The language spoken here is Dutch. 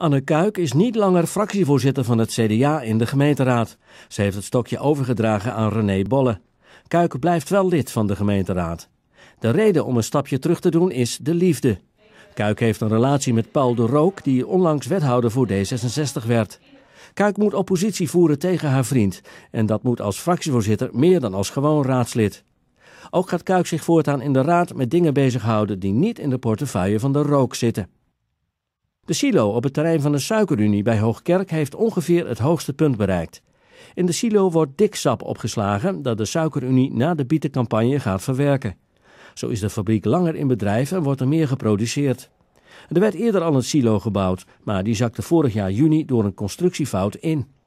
Anne Kuik is niet langer fractievoorzitter van het CDA in de gemeenteraad. Ze heeft het stokje overgedragen aan René Bolle. Kuik blijft wel lid van de gemeenteraad. De reden om een stapje terug te doen is de liefde. Kuik heeft een relatie met Paul de Rook, die onlangs wethouder voor D66 werd. Kuik moet oppositie voeren tegen haar vriend. En dat moet als fractievoorzitter meer dan als gewoon raadslid. Ook gaat Kuik zich voortaan in de raad met dingen bezighouden die niet in de portefeuille van de Rook zitten. De silo op het terrein van de Suikerunie bij Hoogkerk heeft ongeveer het hoogste punt bereikt. In de silo wordt dik sap opgeslagen dat de Suikerunie na de bietencampagne gaat verwerken. Zo is de fabriek langer in bedrijf en wordt er meer geproduceerd. Er werd eerder al een silo gebouwd, maar die zakte vorig jaar juni door een constructiefout in.